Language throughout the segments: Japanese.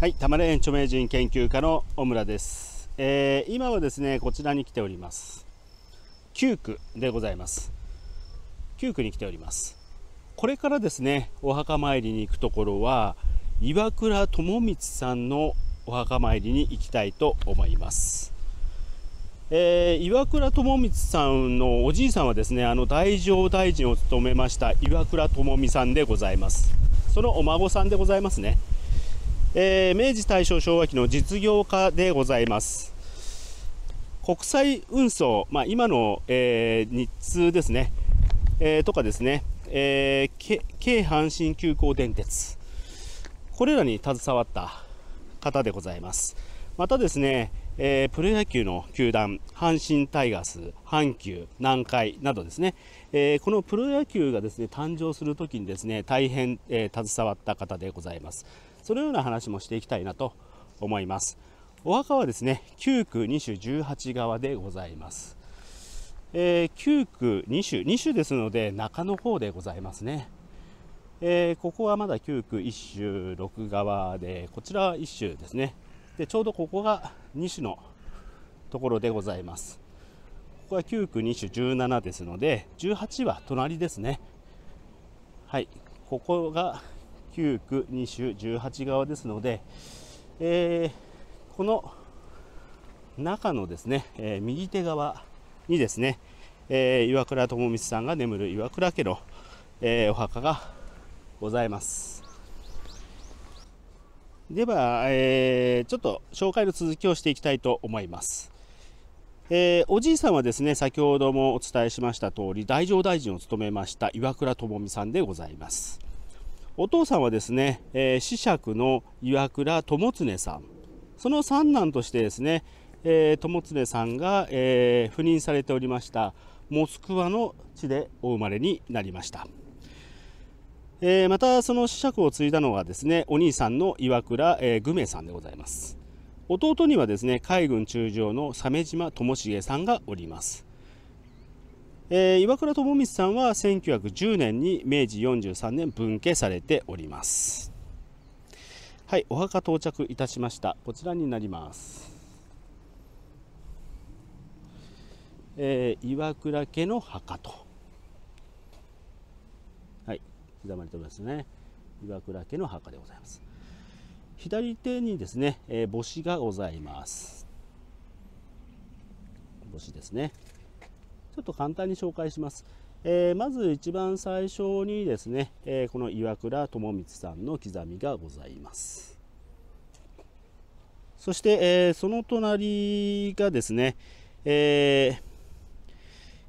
はい、玉霊園著名人研究家の小村です、えー、今はですね、こちらに来ております。9区でございます。9区に来ております。これからですね、お墓参りに行くところは、岩倉智光さんのお墓参りに行きたいと思います。えー、岩倉智光さんのおじいさんはですね、あの大乗大臣を務めました岩倉智美さんでございます。そのお孫さんでございますね。えー、明治大正昭和期の実業家でございます国際運送、まあ、今の、えー、日通ですね、えー、とかですね、えー、京阪神急行電鉄これらに携わった方でございますまたですね、えー、プロ野球の球団阪神タイガース阪急南海などですね、えー、このプロ野球がですね誕生するときにですね大変、えー、携わった方でございますそのような話もしていきたいなと思います。お墓はですね、9区2種18側でございます。えー、9区2種、2種ですので中の方でございますね。えー、ここはまだ9区1種6側で、こちらは1種ですね。で、ちょうどここが2種のところでございます。ここは9区2種17ですので、18は隣ですね。はい、ここが9区、2周、18側ですので、えー、この中のですね、えー、右手側にですね、えー、岩倉智光さんが眠る岩倉家の、えお墓がございます。では、えちょっと紹介の続きをしていきたいと思います。えー、おじいさんはですね先ほどもお伝えしました通り大乗大臣を務めました岩倉智美さんでございます、お父さんはですね、えー、子爵の岩倉友恒さんその三男としてですね、えー、友恒さんが、えー、赴任されておりましたモスクワの地でお生まれになりました、えー、またその子爵を継いだのはですねお兄さんの岩倉、えー、久米さんでございます弟にはですね海軍中将の鮫島智重さんがおりますえー、岩倉智光さんは1910年に明治43年分家されておりますはいお墓到着いたしましたこちらになります、えー、岩倉家の墓とはい刻まれておりますね岩倉家の墓でございます左手にですね、えー、母子がございます母子ですねちょっと簡単に紹介します。えー、まず一番最初にですね、えー、この岩倉智光さんの刻みがございます。そして、えー、その隣がですね、え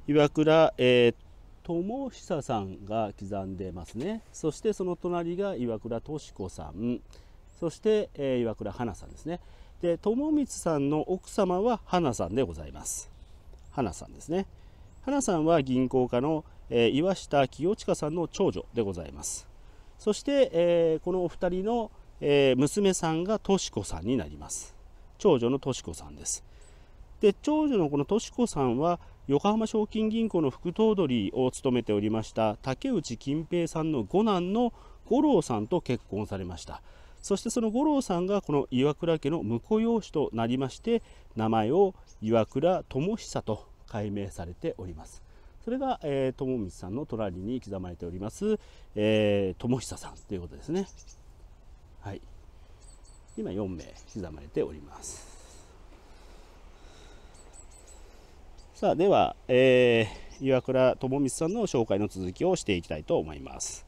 ー、岩倉、えー、友久さんが刻んでますね。そしてその隣が岩倉敏子さん、そして、えー、岩倉花さんですね。で、友光さんの奥様は花さんでございます。花さんですね。花さんは銀行家の、えー、岩下清親さんの長女でございますそして、えー、このお二人の、えー、娘さんが敏子さんになります長女の敏子さんですで長女のこの敏子さんは横浜賞金銀行の副頭取を務めておりました竹内金平さんの五男の五郎さんと結婚されましたそしてその五郎さんがこの岩倉家の婿養子となりまして名前を岩倉智久と解明されております。それが、えー、友光さんの隣に刻まれております、えー、友久さんということですね。はい。今4名刻まれております。さあ、では、えー、岩倉智光さんの紹介の続きをしていきたいと思います。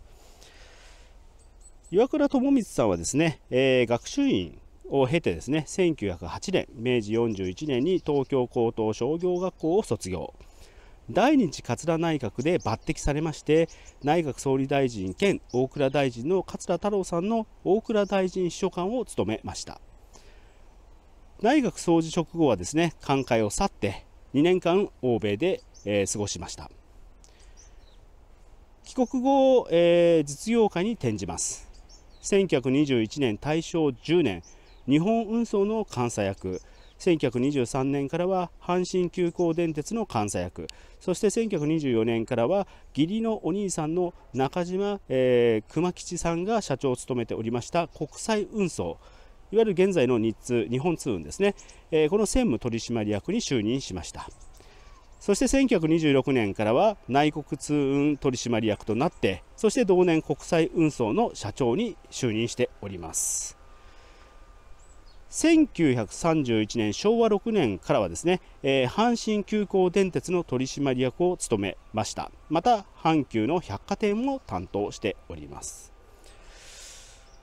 岩倉智光さんはですね、えー、学習院を経てですね、1908年、明治41年に東京高等商業学校を卒業。第二次桂内閣で抜擢されまして、内閣総理大臣兼大蔵大臣の桂太郎さんの大蔵大臣秘書官を務めました。内閣総辞職後はですね、官解を去って、2年間欧米で、えー、過ごしました。帰国後、えー、実業家に転じます。1921年大正10年日本運送の監査役1923年からは阪神急行電鉄の監査役そして1924年からは義理のお兄さんの中島、えー、熊吉さんが社長を務めておりました国際運送いわゆる現在の日通日本通運ですね、えー、この専務取締役に就任しましたそして1926年からは内国通運取締役となってそして同年国際運送の社長に就任しております1931年昭和6年からはですね、えー、阪神急行電鉄の取締役を務めましたまた阪急の百貨店も担当しております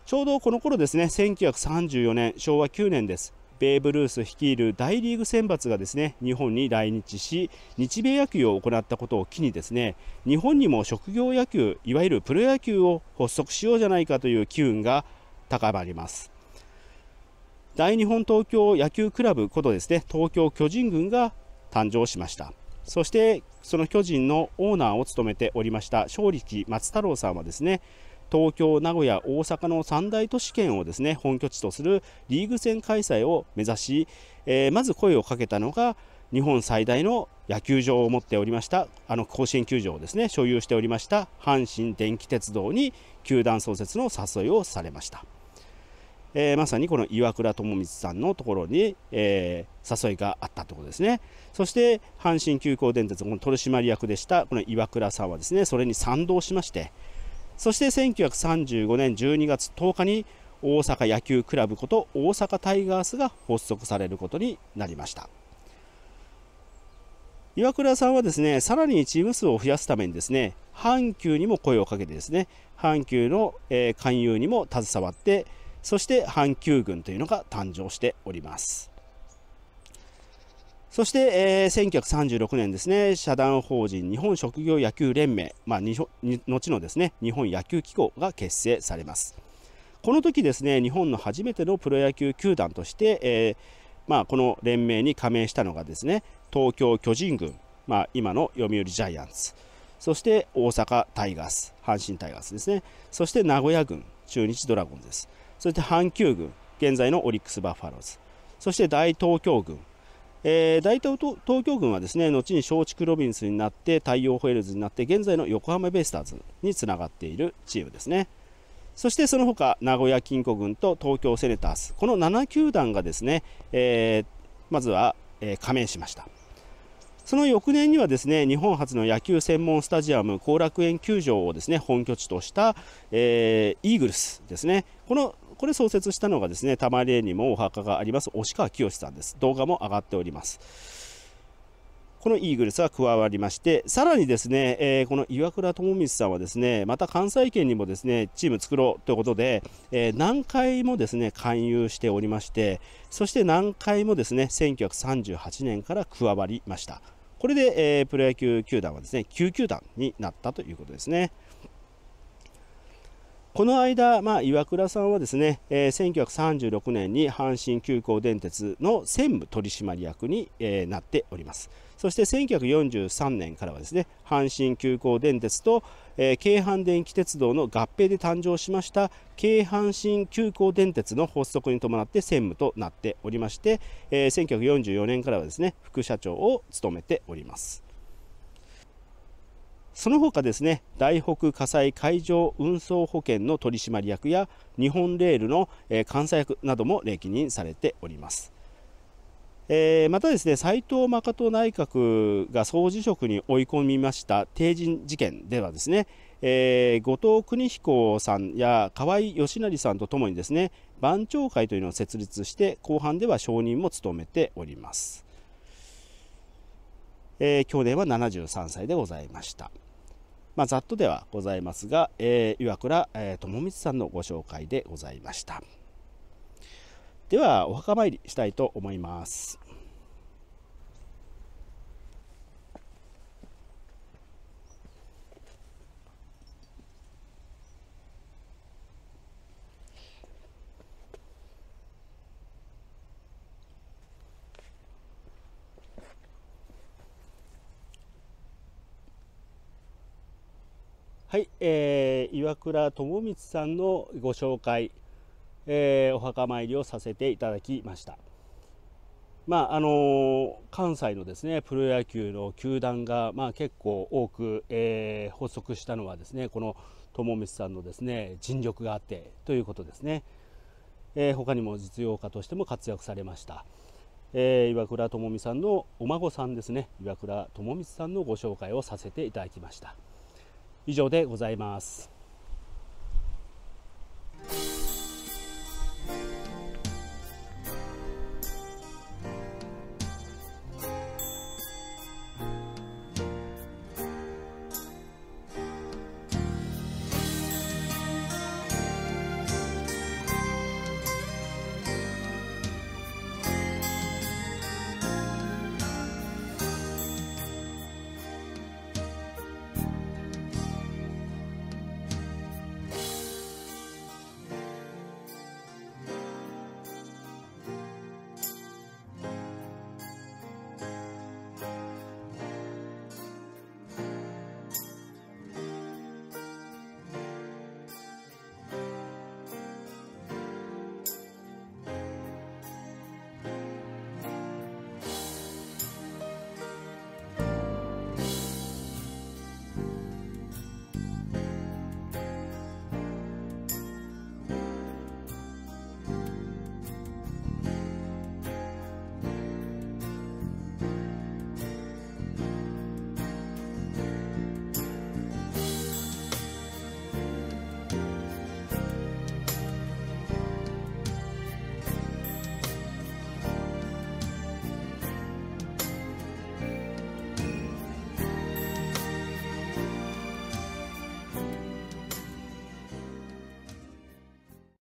ちょうどこの頃ですね1934年昭和9年ですベーブ・ルース率いる大リーグ選抜がですね日本に来日し日米野球を行ったことを機にですね日本にも職業野球いわゆるプロ野球を発足しようじゃないかという機運が高まります大日本東京野球クラブことですね、東京巨人軍が誕生しました。そしてその巨人のオーナーを務めておりました正力松太郎さんはですね、東京、名古屋、大阪の三大都市圏をですね本拠地とするリーグ戦開催を目指し、えー、まず声をかけたのが日本最大の野球場を持っておりましたあの甲子園球場をですね所有しておりました阪神電気鉄道に球団創設の誘いをされました。えー、まさにこの岩倉智光さんのところに、えー、誘いがあったということですねそして阪神急行電鉄の取締役でしたこの岩倉さんはですねそれに賛同しましてそして1935年12月10日に大阪野球クラブこと大阪タイガースが発足されることになりました岩倉さんはですねさらにチーム数を増やすためにですね阪急にも声をかけてですね阪急の、え勧誘にも携わってそして阪急軍というのが誕生しておりますそして、えー、1936年ですね、社団法人日本職業野球連盟、まあ、にに後のですね、日本野球機構が結成されます。この時ですね、日本の初めてのプロ野球球団として、えーまあ、この連盟に加盟したのがですね、東京巨人軍、まあ、今の読売ジャイアンツ、そして大阪タイガース、阪神タイガースですね、そして名古屋軍、中日ドラゴンズです。そして阪急軍、現在のオリックス・バファローズ、そして大東京軍、えー、大東東京軍はですね後に松竹ロビンスになって太陽ホエールズになって現在の横浜ベイスターズにつながっているチームですねそしてその他名古屋金庫軍と東京セネタースこの7球団がですね、えー、まずは、えー、加盟しましたその翌年にはですね日本初の野球専門スタジアム後楽園球場をですね本拠地とした、えー、イーグルスですねこのこれ創設したのがですね、玉霊にもお墓があります、押川清さんです。動画も上がっております。このイーグルスが加わりまして、さらにですね、えー、この岩倉智光さんはですね、また関西圏にもですね、チーム作ろうということで、えー、何回もですね、勧誘しておりまして、そして何回もですね、1938年から加わりました。これで、えー、プロ野球球団はですね、9球団になったということですね。この間、まあ、岩倉さんはですね、えー、1936年に阪神急行電鉄の専務取締役に、えー、なっております。そして1943年からはですね、阪神急行電鉄と、えー、京阪電気鉄道の合併で誕生しました京阪神急行電鉄の発足に伴って専務となっておりまして、えー、1944年からはですね、副社長を務めております。その他ですね、大北火災海上運送保険の取締役や日本レールの監査役なども歴任されております。えー、またですね、斉藤誠内閣が総辞職に追い込みました帝人事件ではですね、えー、後藤邦彦さんや河合義成さんとともにですね、番長会というのを設立して、後半では承認も務めております。えー、去年は73歳でございました。まあ、ざっとではございますが、えー、岩倉智光、えー、さんのご紹介でございましたではお墓参りしたいと思いますはい、えー、岩倉智光さんのご紹介、えー、お墓参りをさせていただきました。まああのー、関西のですねプロ野球の球団が、まあ、結構多く、えー、発足したのはですねこの智光さんのですね尽力があってということですね、えー、他にも実用家としても活躍されました、えー、岩倉智美さんのお孫さんですね岩倉智光さんのご紹介をさせていただきました。以上でございます。